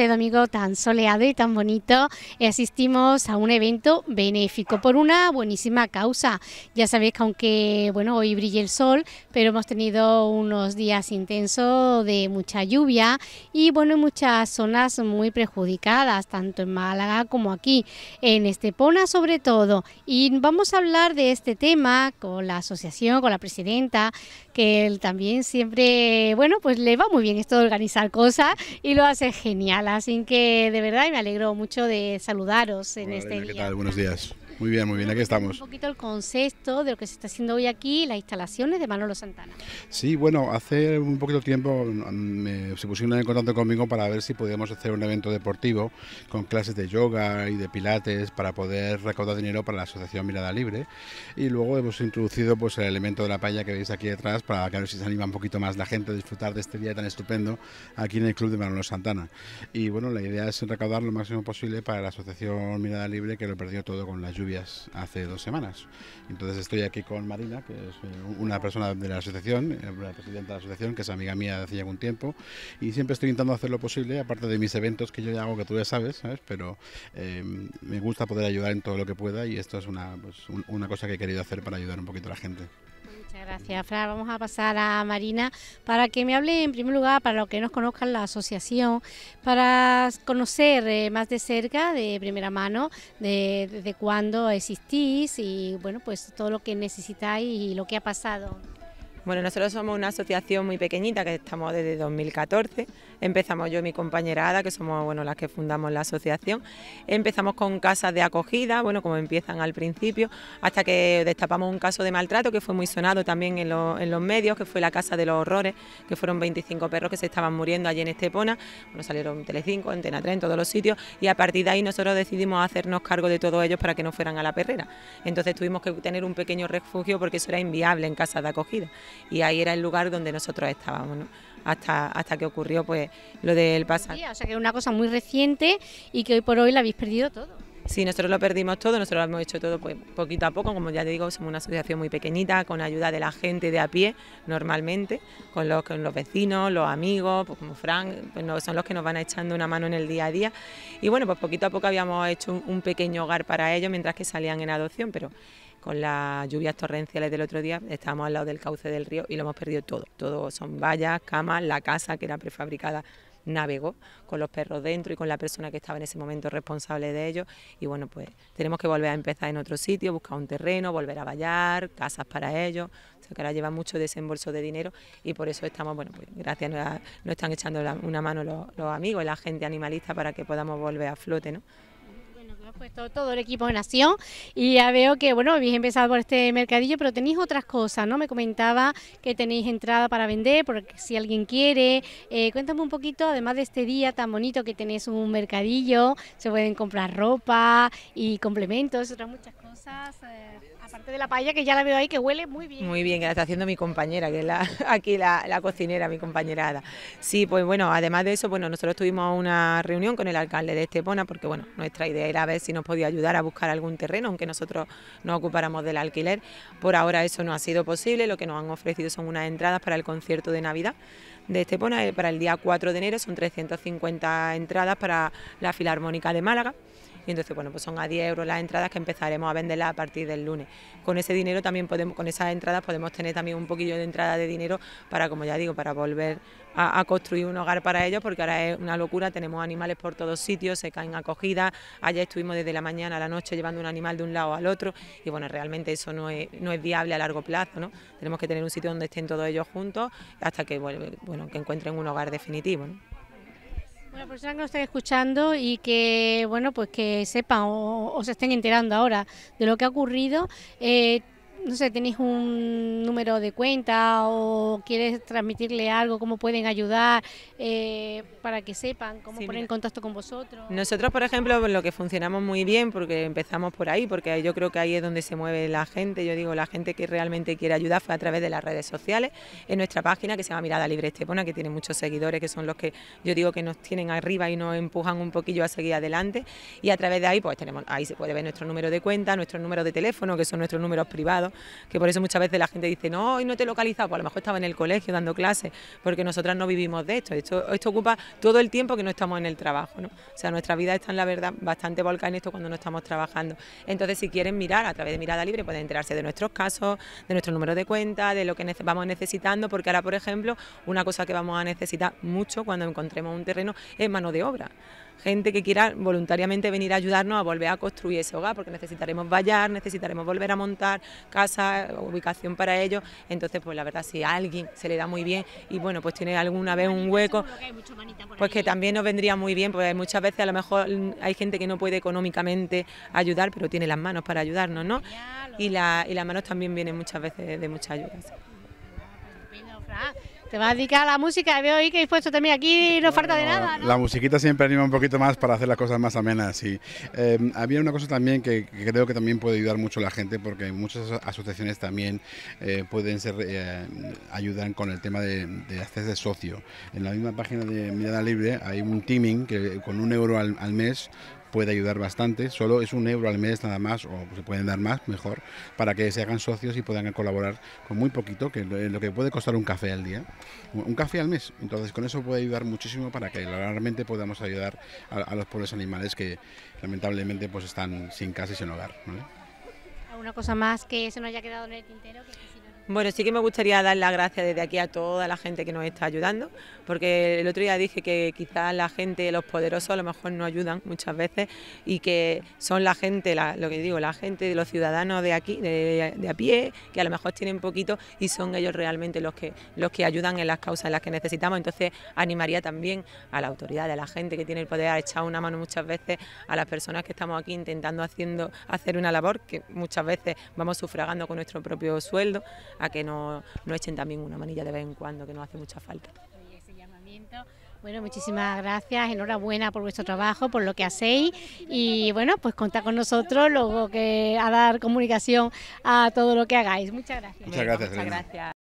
amigo este domingo tan soleado y tan bonito asistimos a un evento benéfico por una buenísima causa. Ya sabéis que aunque bueno, hoy brille el sol, pero hemos tenido unos días intensos de mucha lluvia y bueno, en muchas zonas muy perjudicadas, tanto en Málaga como aquí, en Estepona sobre todo. Y vamos a hablar de este tema con la asociación, con la presidenta, que él también siempre, bueno, pues le va muy bien esto de organizar cosas y lo hace genial. Así que de verdad me alegro mucho de saludaros en este Buenos días. Muy bien, muy bien, aquí estamos. Un poquito el concepto de lo que se está haciendo hoy aquí, las instalaciones de Manolo Santana. Sí, bueno, hace un poquito de tiempo mm, mm, se pusieron en contacto conmigo para ver si podíamos hacer un evento deportivo con clases de yoga y de pilates para poder recaudar dinero para la Asociación Mirada Libre. Y luego hemos introducido pues, el elemento de la palla... que veis aquí detrás para que a ver si se anima un poquito más la gente a disfrutar de este día tan estupendo aquí en el Club de Manolo Santana. Y bueno, la idea es recaudar lo máximo posible para la Asociación Mirada Libre que lo perdió todo con la lluvia hace dos semanas. Entonces estoy aquí con Marina, que es eh, una persona de la asociación, eh, la presidenta de la asociación, que es amiga mía de hace ya algún tiempo, y siempre estoy intentando hacer lo posible, aparte de mis eventos que yo ya hago, que tú ya sabes, ¿sabes? pero eh, me gusta poder ayudar en todo lo que pueda y esto es una, pues, una cosa que he querido hacer para ayudar un poquito a la gente. Muchas gracias, Fran. Vamos a pasar a Marina para que me hable en primer lugar, para los que nos conozcan la asociación, para conocer eh, más de cerca, de primera mano, de, desde cuándo existís y bueno, pues todo lo que necesitáis y lo que ha pasado. Bueno, nosotros somos una asociación muy pequeñita que estamos desde 2014. Empezamos yo y mi compañera Ada, que somos bueno, las que fundamos la asociación. Empezamos con casas de acogida, bueno, como empiezan al principio, hasta que destapamos un caso de maltrato que fue muy sonado también en, los medios, que fue la Casa de los Horrores, que fueron 25 perros que se estaban muriendo allí en Estepona. Bueno, salieron Telecinco, Antena 3, en todos los sitios, y a partir de ahí nosotros decidimos hacernos cargo de todos ellos para que no fueran a la perrera. Entonces tuvimos que tener un pequeño refugio porque eso era inviable en casas de acogida y ahí era el lugar donde nosotros estábamos, hasta, hasta que ocurrió pues lo del pasado. Sí, o sea que es una cosa muy reciente y que hoy por hoy la habéis perdido todo. Sí, nosotros lo perdimos todo, nosotros lo hemos hecho todo pues, poquito a poco, como ya te digo, somos una asociación muy pequeñita, con ayuda de la gente de a pie, normalmente, con los, con los vecinos, los amigos, pues como Frank, pues no, son los que nos van echando una mano en el día a día. Y bueno, pues poquito a poco habíamos hecho un, un pequeño hogar para ellos mientras que salían en adopción, pero con las lluvias torrenciales del otro día estábamos al lado del cauce del río y lo hemos perdido todo. Todo son vallas, camas, la casa que era prefabricada navegó con los perros dentro y con la persona que estaba en ese momento responsable de ellos. Y bueno, pues tenemos que volver a empezar en otro sitio, buscar un terreno, volver a vallar, casas para ellos. O sea, que ahora lleva mucho desembolso de dinero y por eso estamos, bueno, pues gracias nos, están echando una mano los, los amigos y la gente animalista para que podamos volver a flote, ¿no? puesto todo el equipo de Nación y ya veo que, bueno, habéis empezado por este mercadillo, pero tenéis otras cosas, ¿no? Me comentaba que tenéis entrada para vender, porque si alguien quiere. Eh, cuéntame un poquito, además de este día tan bonito que tenéis un mercadillo, se pueden comprar ropa y complementos, otras muchas cosas cosas, aparte de la paella que ya la veo ahí, que huele muy bien. Muy bien, que la está haciendo mi compañera, que es aquí la, la cocinera, mi compañerada. Sí, pues bueno, además de eso, bueno, nosotros tuvimos una reunión con el alcalde de Estepona, porque bueno, nuestra idea era ver si nos podía ayudar a buscar algún terreno, aunque nosotros nos ocupáramos del alquiler. Por ahora eso no ha sido posible, lo que nos han ofrecido son unas entradas para el concierto de Navidad de Estepona, eh, para el día 4 de enero son 350 entradas para la Filarmónica de Málaga entonces, bueno, pues son a 10 euros las entradas que empezaremos a venderlas a partir del lunes. Con ese dinero también podemos, con esas entradas podemos tener también un poquillo de entrada de dinero para, como ya digo, para volver a, construir un hogar para ellos, porque ahora es una locura, tenemos animales por todos sitios, se caen acogidas, allá estuvimos desde la mañana a la noche llevando un animal de un lado al otro y bueno, realmente eso no es, viable a largo plazo, ¿no? Tenemos que tener un sitio donde estén todos ellos juntos hasta que, bueno, que encuentren un hogar definitivo. ¿no? Bueno, personas que nos estén escuchando y que, bueno, pues que sepan o, se estén enterando ahora de lo que ha ocurrido, eh, no sé, tenéis un número de cuenta o quieres transmitirle algo, cómo pueden ayudar, eh, para que sepan cómo poner en contacto con vosotros. Nosotros, por ejemplo, lo que funcionamos muy bien, porque empezamos por ahí, porque yo creo que ahí es donde se mueve la gente, yo digo, la gente que realmente quiere ayudar fue a través de las redes sociales, en nuestra página que se llama Mirada Libre Estepona, que tiene muchos seguidores, que son los que yo digo que nos tienen arriba y nos empujan un poquillo a seguir adelante, y a través de ahí, pues tenemos, ahí se puede ver nuestro número de cuenta, nuestro número de teléfono, que son nuestros números privados, que por eso muchas veces la gente dice, no, hoy no te he localizado, pues a lo mejor estaba en el colegio dando clases, porque nosotras no vivimos de esto. esto, ocupa todo el tiempo que no estamos en el trabajo, ¿no? O sea, nuestra vida está en la verdad bastante volcada en esto cuando no estamos trabajando. Entonces, si quieren mirar a través de Mirada Libre, pueden enterarse de nuestros casos, de nuestro número de cuenta, de lo que vamos necesitando, porque ahora, por ejemplo, una cosa que vamos a necesitar mucho cuando encontremos un terreno es mano de obra gente que quiera voluntariamente venir a ayudarnos a volver a construir ese hogar, porque necesitaremos vallar, necesitaremos volver a montar, casa, ubicación para ellos. Entonces, pues la verdad, si a alguien se le da muy bien y bueno, pues tiene alguna vez un hueco, pues que también nos vendría muy bien, pues muchas veces a lo mejor mm, hay gente que no puede económicamente ayudar, pero tiene las manos para ayudarnos, ¿no? Y, la, y las manos también vienen muchas veces de muchas ayudas. Pues, te vas a dedicar a la música, veo hoy que puesto también aquí, no, no falta de nada. La musiquita siempre anima un poquito más para hacer las cosas más amenas. Y, em, había una cosa también que, creo que también puede ayudar mucho la gente, porque muchas asociaciones también eh, pueden ser eh, ayudan con el tema de, de hacerse socio. En la misma página de Mirada Libre hay un teaming que con un euro al mes puede ayudar bastante. Solo es un euro al mes nada más, o se pueden dar más, mejor, para que se hagan socios y puedan colaborar con muy poquito, que lo que puede costar un café al día, un café al mes. Entonces con eso puede ayudar muchísimo para que realmente podamos ayudar a, los pobres animales que lamentablemente pues están sin casa y sin hogar. ¿Alguna cosa más que se nos haya quedado en el tintero? Bueno, sí que me gustaría dar las gracias desde aquí a toda la gente que nos está ayudando, porque el otro día dije que quizás la gente, los poderosos a lo mejor no ayudan muchas veces y que son la gente, lo que digo, la gente, de los ciudadanos de aquí, de, a pie, que a lo mejor tienen poquito y son ellos realmente los que, los que ayudan en las causas en las que necesitamos. Entonces animaría también a la autoridad, a la gente que tiene el poder, a echar una mano muchas veces a las personas que estamos aquí intentando haciendo, hacer una labor que muchas veces vamos sufragando con nuestro propio sueldo a que no, no echen también una manilla de vez en cuando, que no hace mucha falta. Bueno, muchísimas gracias, enhorabuena por vuestro trabajo, por lo que hacéis y bueno, pues contad con nosotros luego que a dar comunicación a todo lo que hagáis. Muchas gracias. Muchas gracias.